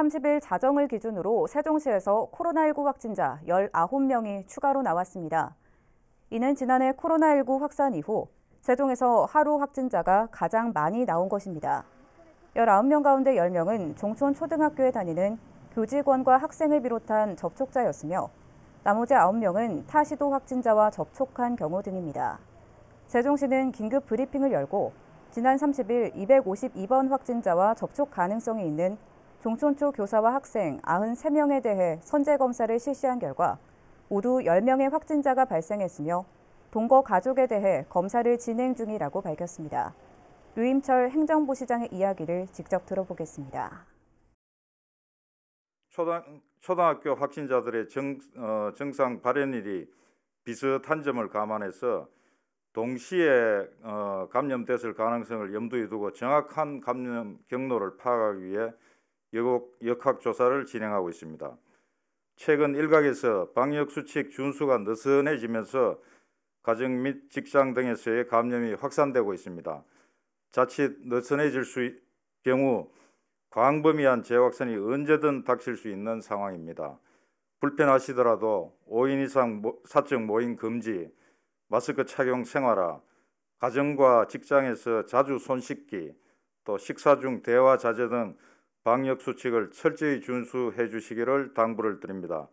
30일 자정을 기준으로 세종시에서 코로나19 확진자 19명이 추가로 나왔습니다. 이는 지난해 코로나19 확산 이후 세종에서 하루 확진자가 가장 많이 나온 것입니다. 19명 가운데 10명은 종촌 초등학교에 다니는 교직원과 학생을 비롯한 접촉자였으며 나머지 9명은 타시도 확진자와 접촉한 경우 등입니다. 세종시는 긴급 브리핑을 열고 지난 30일 252번 확진자와 접촉 가능성이 있는 종촌초 교사와 학생 93명에 대해 선제 검사를 실시한 결과 모두 10명의 확진자가 발생했으며 동거 가족에 대해 검사를 진행 중이라고 밝혔습니다. 류임철 행정부 시장의 이야기를 직접 들어보겠습니다. 초등, 초등학교 확진자들의 정, 어, 정상 발현일이 비슷한 점을 감안해서 동시에 어, 감염됐을 가능성을 염두에 두고 정확한 감염 경로를 파악하기 위해 여국 역학 조사를 진행하고 있습니다. 최근 일각에서 방역 수칙 준수가 느슨해지면서 가정 및 직장 등에서의 감염이 확산되고 있습니다. 자칫 느슨해질 수 경우 광범위한 재확산이 언제든 닥칠 수 있는 상황입니다. 불편하시더라도 5인 이상 사적 모임 금지, 마스크 착용 생활화, 가정과 직장에서 자주 손 씻기, 또 식사 중 대화 자제 등 방역 수칙을 철저히 준수해 주시기를 당부를 드립니다.